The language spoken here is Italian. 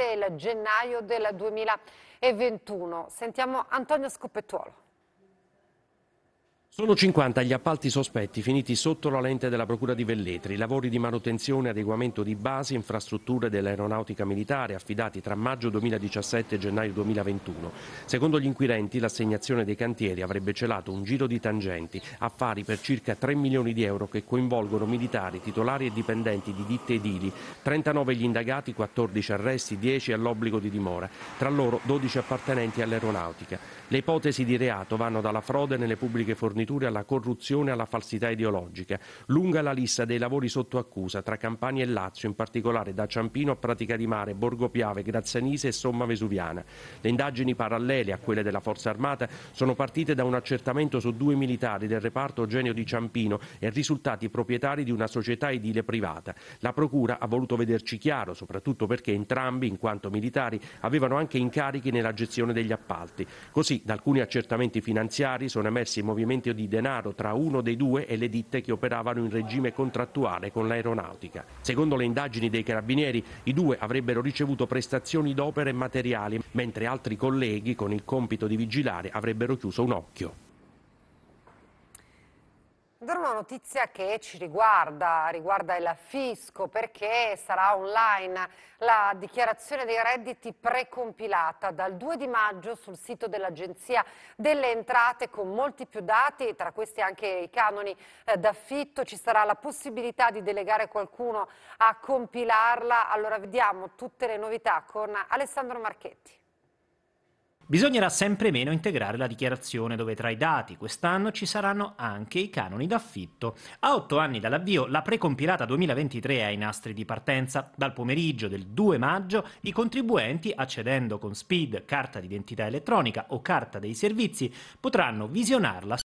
il gennaio del 2021. Sentiamo Antonio Scopettuolo. Sono 50 gli appalti sospetti finiti sotto la lente della Procura di Velletri, lavori di manutenzione, adeguamento di basi, e infrastrutture dell'aeronautica militare affidati tra maggio 2017 e gennaio 2021. Secondo gli inquirenti l'assegnazione dei cantieri avrebbe celato un giro di tangenti, affari per circa 3 milioni di euro che coinvolgono militari, titolari e dipendenti di ditte edili, 39 gli indagati, 14 arresti, 10 all'obbligo di dimora, tra loro 12 appartenenti all'aeronautica. Le ipotesi di reato vanno dalla frode nelle pubbliche forniture forniture alla corruzione e alla falsità ideologica. Lunga la lista dei lavori sotto accusa tra Campania e Lazio, in particolare da Ciampino a Pratica di Mare, Borgo Piave, Grazzanise e Somma Vesuviana. Le indagini parallele a quelle della Forza Armata sono partite da un accertamento su due militari del reparto Genio di Ciampino e risultati proprietari di una società edile privata. La Procura ha voluto vederci chiaro, soprattutto perché entrambi, in quanto militari, avevano anche incarichi nella gestione degli appalti. Così, da alcuni accertamenti finanziari sono emersi movimenti scambio di denaro tra uno dei due e le ditte che operavano in regime contrattuale con l'aeronautica. Secondo le indagini dei carabinieri, i due avrebbero ricevuto prestazioni d'opera e materiali, mentre altri colleghi, con il compito di vigilare, avrebbero chiuso un occhio. Dormo una notizia che ci riguarda, riguarda il fisco, perché sarà online la dichiarazione dei redditi precompilata dal 2 di maggio sul sito dell'Agenzia delle Entrate con molti più dati, tra questi anche i canoni eh, d'affitto, ci sarà la possibilità di delegare qualcuno a compilarla. Allora vediamo tutte le novità con Alessandro Marchetti. Bisognerà sempre meno integrare la dichiarazione dove tra i dati quest'anno ci saranno anche i canoni d'affitto. A otto anni dall'avvio, la precompilata 2023 è ai nastri di partenza. Dal pomeriggio del 2 maggio i contribuenti, accedendo con SPID, carta d'identità elettronica o carta dei servizi, potranno visionarla